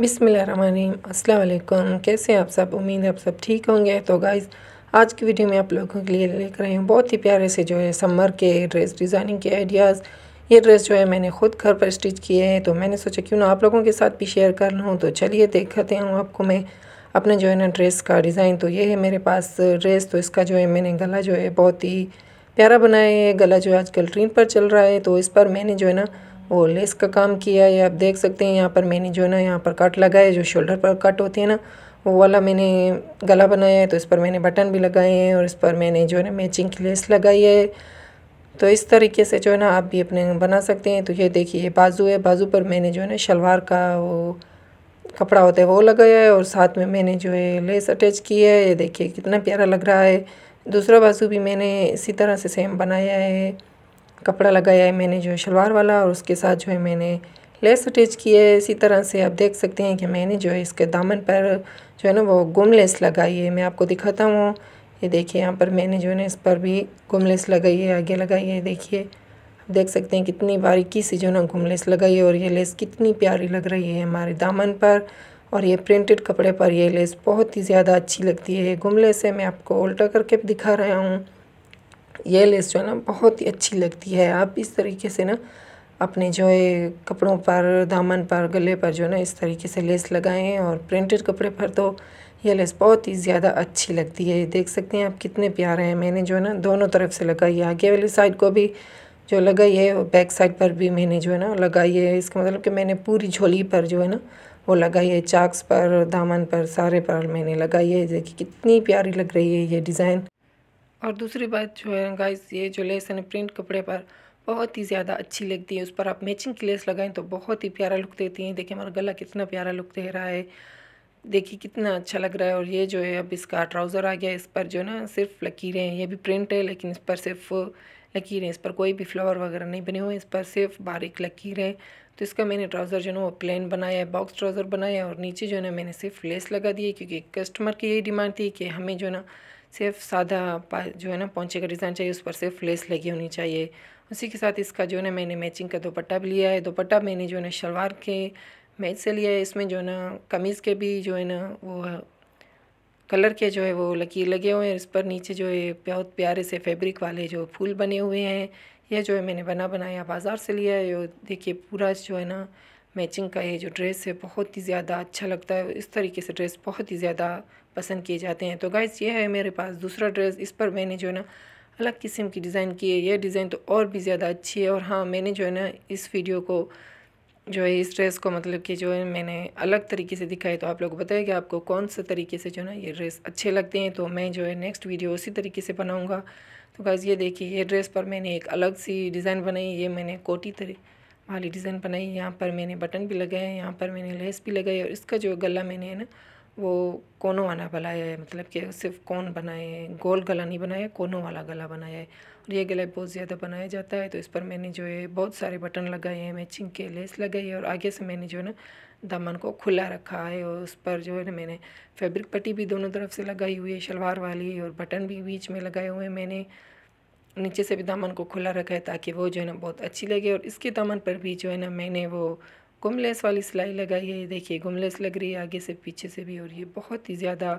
अस्सलाम वालेकुम कैसे आप सब उम्मीद है आप सब ठीक होंगे तो गाइज आज की वीडियो में आप लोगों के लिए लेकर आई हूँ बहुत ही प्यारे से जो है समर के ड्रेस डिज़ाइनिंग के आइडियाज़ ये ड्रेस जो है मैंने खुद घर पर स्टिच किए हैं तो मैंने सोचा क्यों ना आप लोगों के साथ भी शेयर कर लूँ तो चलिए देखते हूँ आपको मैं अपने जो है ना ड्रेस का डिज़ाइन तो ये है मेरे पास ड्रेस तो इसका जो है मैंने गला जो है बहुत ही प्यारा बनाया है गला जो है आजकल ट्रेन पर चल रहा है तो इस पर मैंने जो है ना और लेस का काम किया है आप देख सकते हैं यहाँ पर मैंने जो है ना यहाँ पर कट लगाए जो शोल्डर पर कट होती है ना वो वाला मैंने गला बनाया है तो इस पर मैंने बटन भी लगाए हैं और इस पर मैंने जो है ना मैचिंग की लेस लगाई है तो इस तरीके से जो है ना आप भी अपने बना सकते हैं तो ये देखिए बाजू है बाजू पर मैंने जो है ना शलवार का वो कपड़ा होता है वो लगाया है और साथ में मैंने जो है लेस अटैच की है ये देखिए कितना प्यारा लग रहा है दूसरा बाजू भी मैंने इसी तरह से सेम बनाया है कपड़ा लगाया है मैंने जो है शलवार वाला और उसके साथ जो है मैंने लेस अटैच की है इसी तरह से आप देख सकते हैं कि मैंने जो है इसके दामन पर जो है ना वो गुम लेस लगाई है मैं आपको दिखाता हूँ ये देखिए यहाँ पर मैंने जो है ना इस पर भी गुम लेस लगाई है आगे लगाई है देखिए आप देख सकते हैं कितनी बारीकी सी जो है ना गुम लेस लगाई है और ये लेस कितनी प्यारी लग रही है हमारे दामन पर और ये प्रिंटेड कपड़े पर ये लेस बहुत ही ज़्यादा अच्छी लगती है ये गुम लेस है मैं आपको उल्टा करके दिखा रहा हूँ ये लेस जो है ना बहुत ही अच्छी लगती है आप इस तरीके से ना अपने जो है कपड़ों पर दामन पर गले पर जो है ना इस तरीके से लेस लगाएं और प्रिंटेड कपड़े पर तो यह लेस बहुत ही ज़्यादा अच्छी लगती है देख सकते हैं आप कितने प्यारे हैं मैंने जो है ना दोनों तरफ से लगाई है आगे वाली साइड को भी जो लगाई है बैक साइड पर भी मैंने जो है ना लगाई है इसका मतलब कि मैंने पूरी झोली पर जो है ना वो लगाई है चाक्स पर दामन पर सारे पर मैंने लगाई है देखिए कितनी प्यारी लग रही है ये डिज़ाइन और दूसरी बात जो है गाइस ये जो लेस है प्रिंट कपड़े पर बहुत ही ज़्यादा अच्छी लगती है उस पर आप मैचिंग की लेस लगाएं तो बहुत ही प्यारा लुक देती हैं देखिए हमारा गला कितना प्यारा लुक दे रहा है देखिए कितना अच्छा लग रहा है और ये जो है अब इसका ट्राउज़र आ गया इस पर जो ना सिर्फ लकीरें हैं ये भी प्रिंट है लेकिन इस पर सिर्फ लकीरें इस पर कोई भी फ्लावर वगैरह नहीं बने हुए इस पर सिर्फ बारीक लकीरें तो इसका मैंने ट्राउज़र जो है वो प्लेन बनाया है बॉक्स ट्राउज़र बनाया है और नीचे जो है ना मैंने सिर्फ लेस लगा दी है क्योंकि कस्टमर की यही डिमांड थी कि हमें जो है ना सिर्फ सादा जो है ना पहुँचे का डिज़ाइन चाहिए उस पर सिर्फ लेस लगी होनी चाहिए उसी के साथ इसका जो है ना मैंने मैचिंग का दोपट्टा भी लिया है दोपट्टा मैंने जो है ना शलवार के मैच से लिया है इसमें जो है ना कमीज़ के भी जो है ना वो कलर के जो है वो लकीर लगे हुए हैं इस पर नीचे जो है बहुत प्यारे से फैब्रिक वाले जो फूल बने हुए हैं यह जो है मैंने बना बनाया बाज़ार से लिया है देखिए पूरा जो है ना मैचिंग का ये जो ड्रेस है बहुत ही ज़्यादा अच्छा लगता है इस तरीके से ड्रेस बहुत ही ज़्यादा पसंद किए जाते हैं तो गाइज़ ये है मेरे पास दूसरा ड्रेस इस पर मैंने जो है ना अलग किस्म की डिज़ाइन की है यह डिज़ाइन तो और भी ज़्यादा अच्छी है और हाँ मैंने जो है ना इस वीडियो को जो है इस ड्रेस को मतलब कि जो है मैंने अलग तरीके से दिखाई तो आप लोग बताएं कि आपको कौन से तरीके से जो है ना ये ड्रेस अच्छे लगते हैं तो मैं जो है नेक्स्ट वीडियो उसी तरीके से बनाऊँगा तो गैस ये देखिए ये ड्रेस पर मैंने एक अलग सी डिज़ाइन बनाई ये मैंने कोटी तरी वाली डिज़ाइन बनाई यहाँ पर मैंने बटन भी लगाए यहाँ पर मैंने लेस भी लगाई और इसका जो गला मैंने है ना वो कोनों वाला बनाया है मतलब कि सिर्फ कोन बनाए हैं गोल गला नहीं बनाया कोनों वाला गला बनाया है और ये गला बहुत ज़्यादा बनाया जाता है तो इस पर मैंने जो है बहुत सारे बटन लगाए हैं मैचिंग के लेस लगाई है और आगे से मैंने जो है ना दामन को खुला रखा है और उस पर जो है ना मैंने फैब्रिक पट्टी भी दोनों तरफ से लगाई हुई है शलवार वाली और बटन भी बीच में लगाए हुए हैं मैंने नीचे से भी दामन को खुला रखा है ताकि वो जो है ना बहुत अच्छी लगे और इसके दामन पर भी जो है ना मैंने वो गुमलेस वाली सिलाई लगाई है ये देखिए गुमलेस लग रही है आगे से पीछे से भी और ये बहुत ही ज़्यादा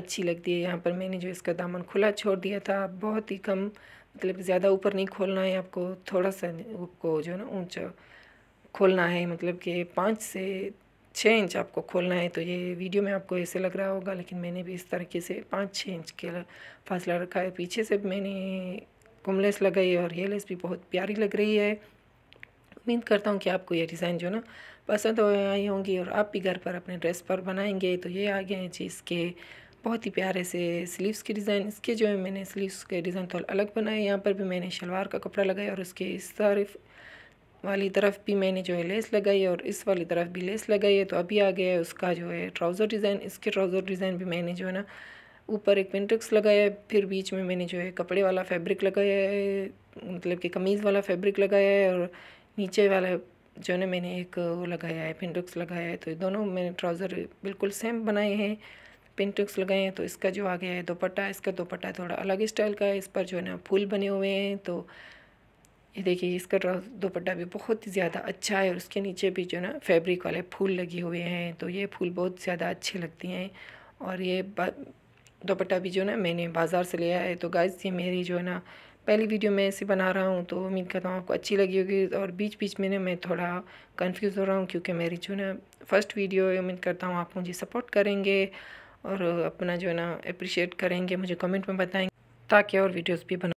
अच्छी लगती है यहाँ पर मैंने जो इसका दामन खुला छोड़ दिया था बहुत ही कम मतलब ज़्यादा ऊपर नहीं खोलना है आपको थोड़ा सा आपको जो है ना ऊँचा खोलना है मतलब कि पाँच से छः इंच आपको खोलना है तो ये वीडियो में आपको ऐसे लग रहा होगा लेकिन मैंने भी इस तरीके से पाँच छः इंच के फासला रखा है पीछे से मैंने कुम लगाई है और ये लेस भी बहुत प्यारी लग रही है उम्मीद करता हूँ कि आपको ये डिज़ाइन जो ना पसंद आई होंगी और आप भी घर पर अपने ड्रेस पर बनाएंगे तो ये आ गए हैं जी इसके बहुत ही प्यारे से स्लीव्स के डिज़ाइन इसके जो है मैंने स्लीव्स के डिज़ाइन थोड़ा तो अलग बनाए यहाँ पर भी मैंने शलवार का कपड़ा लगाया और उसके इस तरफ वाली तरफ भी मैंने जो है लेस लगाई और इस वाली तरफ भी लेस लगाई है तो अभी आ गया है उसका जो है ट्राउज़र डिज़ाइन इसके ट्राउज़र डिज़ाइन भी मैंने जो है ना ऊपर एक पेंटिक्स लगाया है फिर बीच में मैंने जो है कपड़े वाला फैब्रिक लगाया है मतलब कि कमीज़ वाला फैब्रिक लगाया है और नीचे वाला जो है मैंने एक वो लगाया है पिंटुक्स लगाया है तो दोनों मैंने ट्राउज़र बिल्कुल सेम बनाए हैं पिंटुक्स लगाए हैं तो इसका जो आ गया है दोपट्टा इसका दोपट्टा थोड़ा अलग स्टाइल का है इस पर जो है ना फूल बने हुए हैं तो ये देखिए इसका दोपट्टा भी बहुत ही ज़्यादा अच्छा है और उसके नीचे भी जो है ना फैब्रिक वाले फूल लगे हुए हैं तो ये फूल बहुत ज़्यादा अच्छे लगती हैं और ये दोपट्टा भी जो है ना मैंने बाज़ार से लिया है तो गाइस ये मेरी जो है ना पहली वीडियो मैं ऐसे बना रहा हूँ तो उम्मीद करता हूँ आपको अच्छी लगी होगी और बीच बीच में ना मैं थोड़ा कंफ्यूज हो रहा हूँ क्योंकि मेरी जो ना फर्स्ट वीडियो है उम्मीद करता हूँ आप मुझे सपोर्ट करेंगे और अपना जो है ना अप्रिशिएट करेंगे मुझे कमेंट में बताएंगे ताकि और वीडियोज़ भी बना